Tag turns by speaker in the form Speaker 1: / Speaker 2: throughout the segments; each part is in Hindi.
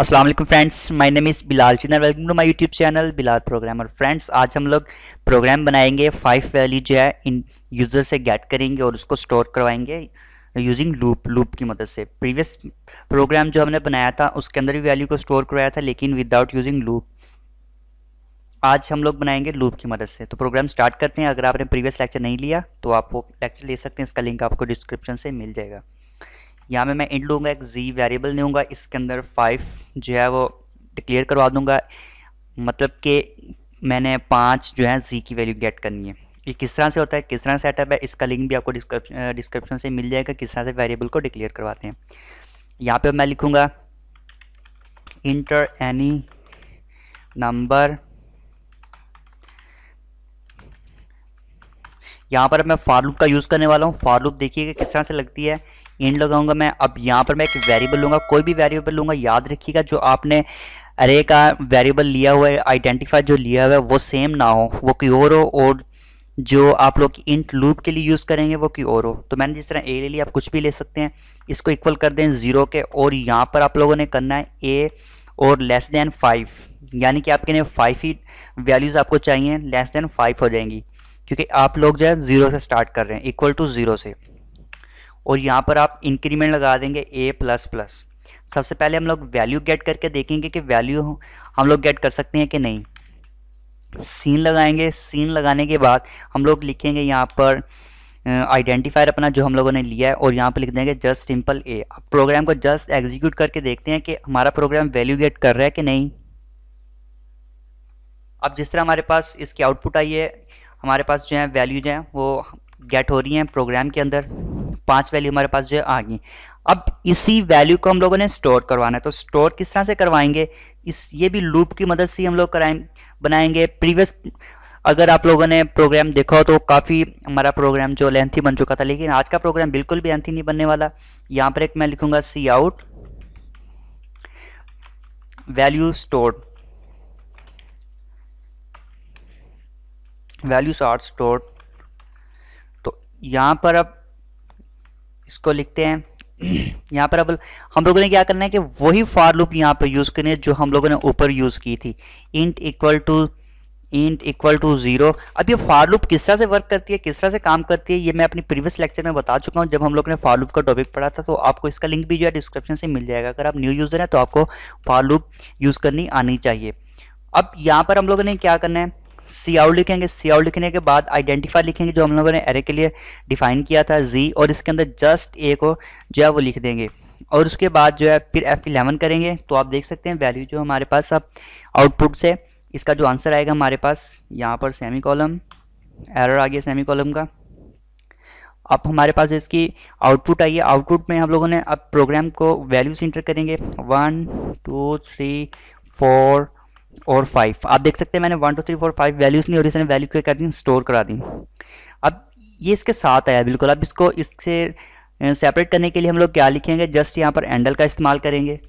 Speaker 1: अस्सलाम वालेकुम friends my name is Bilal Chinnar welcome to my YouTube channel Bilal programmer friends आज हम लोग प्रोग्राम बनाएंगे फाइव वैल्यू जो है इन यूज़र से गेट करेंगे और उसको स्टोर करवाएंगे यूजिंग लूप लूप की मदद से प्रीवियस प्रोग्राम जो हमने बनाया था उसके अंदर भी वैल्यू को स्टोर करवाया था लेकिन विदाउट यूजिंग लूप आज हम लोग बनाएंगे लूप की मदद से तो प्रोग्राम स्टार्ट करते हैं अगर आपने प्रीवियस लेक्चर नहीं लिया तो आप वो लेक्चर ले सकते हैं इसका लिंक आपको डिस्क्रिप्शन से मिल जाएगा यहाँ पे मैं इंट लूँगा एक जी वेरिएबल नहीं इसके अंदर फाइव जो है वो डिक्लेयर करवा दूँगा मतलब कि मैंने पाँच जो है जी की वैल्यू गेट करनी है ये किस तरह से होता है किस तरह सेटअप है इसका लिंक भी आपको डिस्क्रिप्शन से मिल जाएगा किस तरह से वेरिएबल को डिक्लेयर करवाते हैं यहाँ पे मैं लिखूँगा इंटर एनी नंबर यहाँ पर मैं फार का यूज़ करने वाला हूँ फार देखिएगा किस तरह से लगती है इन लगाऊंगा मैं अब यहाँ पर मैं एक वेरिएबल लूँगा कोई भी वेरिएबल लूँगा याद रखिएगा जो आपने अरे का वेरिएबल लिया हुआ है आइडेंटिफाई जो लिया हुआ है वो सेम ना हो वो कोई और हो और जो आप लोग इंट लूप के लिए यूज़ करेंगे वो कोई और हो तो मैंने जिस तरह ए ले लिया आप कुछ भी ले सकते हैं इसको इक्वल कर दें ज़ीरो के और यहाँ पर आप लोगों ने करना है ए और लेस देन फाइव यानी कि आपके लिए फाइव ही वैल्यूज़ आपको चाहिए लेस देन फाइव हो जाएंगी क्योंकि आप लोग जो है ज़ीरो से स्टार्ट कर रहे हैं इक्वल टू ज़ीरो से और यहाँ पर आप इंक्रीमेंट लगा देंगे ए प्लस प्लस सबसे पहले हम लोग वैल्यू गेट करके देखेंगे कि वैल्यू हम लोग गेट कर सकते हैं कि नहीं सीन लगाएंगे सीन लगाने के बाद हम लोग लिखेंगे यहाँ पर आइडेंटिफायर अपना जो हम लोगों ने लिया है और यहाँ पर लिख देंगे जस्ट सिंपल ए प्रोग्राम को जस्ट एग्जीक्यूट करके देखते हैं कि हमारा प्रोग्राम वैल्यू गेट कर रहा है कि नहीं अब जिस तरह हमारे पास इसकी आउटपुट आई है हमारे पास जो है वैल्यू जो है वो गेट हो रही हैं प्रोग्राम के अंदर पांच वैल्यू हमारे पास जो है आ गई अब इसी वैल्यू को हम लोगों ने स्टोर करवाना है तो स्टोर किस तरह से करवाएंगे इस ये भी लूप की मदद से हम लोग कराए बनाएंगे प्रीवियस अगर आप लोगों ने प्रोग्राम देखा हो तो काफ़ी हमारा प्रोग्राम जो लेंथी बन चुका था लेकिन आज का प्रोग्राम बिल्कुल भी लेंथी नहीं बनने वाला यहाँ पर एक मैं लिखूंगा cout value store values are store तो यहाँ पर अब इसको लिखते हैं यहाँ पर अब हम लोगों ने क्या करना है कि वही फॉर लूप यहाँ पर यूज़ करनी है जो हम लोगों ने ऊपर यूज़ की थी int equal to int equal to zero अब ये फार लूप किस तरह से वर्क करती है किस तरह से काम करती है ये मैं अपनी प्रीवियस लेक्चर में बता चुका हूँ जब हम लोग ने फार लूप का टॉपिक पढ़ा था तो आपको इसका लिंक भी जो है डिस्क्रिप्शन से मिल जाएगा अगर आप न्यू यूज़र हैं तो आपको फार लूप यूज़ करनी आनी चाहिए अब यहाँ पर हम लोगों ने क्या करना है सी आउट लिखेंगे सी आउट लिखने के बाद आइडेंटिफाई लिखेंगे जो हम लोगों ने एरे के लिए डिफाइन किया था जी और इसके अंदर जस्ट ए को जो है वो लिख देंगे और उसके बाद जो है फिर एफ इलेवन करेंगे तो आप देख सकते हैं वैल्यू जो हमारे पास अब आउटपुट से इसका जो आंसर आएगा हमारे पास यहाँ पर सेमी कॉलम एरर आ गया सेमी कॉलम का अब हमारे पास इसकी आउटपुट आई है आउटपुट में हम लोगों ने अब प्रोग्राम को वैल्यूज इंटर करेंगे वन टू थ्री फोर और फाइव आप देख सकते हैं मैंने one two three four five values नहीं और इसने वैल्यू क्या कर दी स्टोर करा दी अब ये इसके साथ आया बिल्कुल अब इसको इससे सेपरेट करने के लिए हम लोग क्या लिखेंगे जस्ट यहाँ पर एंडल का इस्तेमाल करेंगे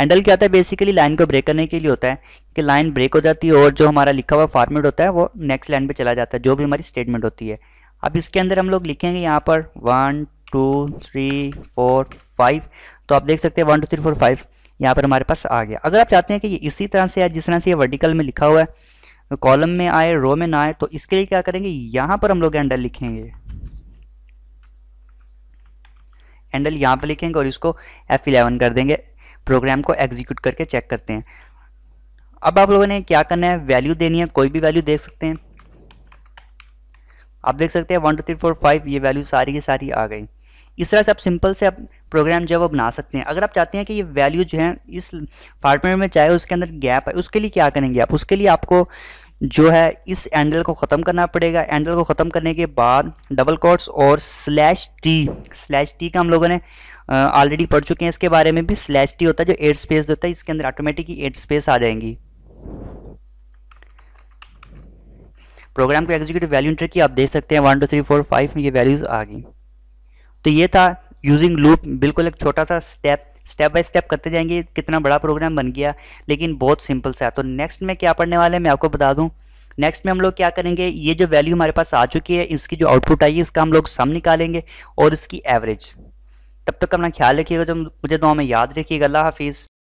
Speaker 1: एंडल क्या होता है बेसिकली लाइन को ब्रेक करने के लिए होता है कि लाइन ब्रेक हो जाती है और जो हमारा लिखा हुआ फॉर्मेट होता है वो नेक्स्ट लाइन पे चला जाता है जो भी हमारी स्टेटमेंट होती है अब इसके अंदर हम लोग लिखेंगे यहाँ पर one two three four five तो आप देख सकते हैं one two three four five यहाँ पर हमारे पास आ गया अगर आप चाहते हैं कि ये इसी तरह से या जिस तरह से ये वर्टिकल में लिखा हुआ है कॉलम में आए रो में ना आए तो इसके लिए क्या करेंगे यहाँ पर हम लोग एंडल लिखेंगे एंडल यहाँ पर लिखेंगे और इसको F11 कर देंगे प्रोग्राम को एग्जीक्यूट करके चेक करते हैं अब आप लोगों ने क्या करना है वैल्यू देनी है कोई भी वैल्यू देख सकते हैं आप देख सकते हैं one two three four five ये वैल्यू सारी की सारी आ गई इस तरह से आप सिंपल से आप प्रोग्राम जो है वो बना सकते हैं अगर आप चाहते हैं कि ये वैल्यू जो है इस फार्मेट में चाहे उसके अंदर गैप है उसके लिए क्या करेंगे आप उसके लिए आपको जो है इस एंडल को ख़त्म करना पड़ेगा एंडल को ख़त्म करने के बाद डबल कोट्स और स्लैश टी स्लैश टी का हम लोगों ने ऑलरेडी पढ़ चुके हैं इसके बारे में भी स्लैश टी होता है जो एट स्पेस होता है इसके अंदर ऑटोमेटिक ही एट स्पेस आ जाएंगी प्रोग्राम को एग्जीक्यूटिव वैल्यू इंटर की आप देख सकते हैं one two three four five में ये वैल्यूज़ आ गई तो ये था यूजिंग लूप बिल्कुल एक छोटा सा स्टेप स्टेप बाय स्टेप करते जाएंगे कितना बड़ा प्रोग्राम बन गया लेकिन बहुत सिंपल सा है तो नेक्स्ट में क्या पढ़ने वाले हैं मैं आपको बता दूं नेक्स्ट में हम लोग क्या करेंगे ये जो वैल्यू हमारे पास आ चुकी है इसकी जो आउटपुट आई है इसका हम लोग सम निकालेंगे और इसकी एवरेज तब तक अपना ख्याल रखिएगा जो तो मुझे दो तो हमें याद रखिएगा अल्लाह हाफिज़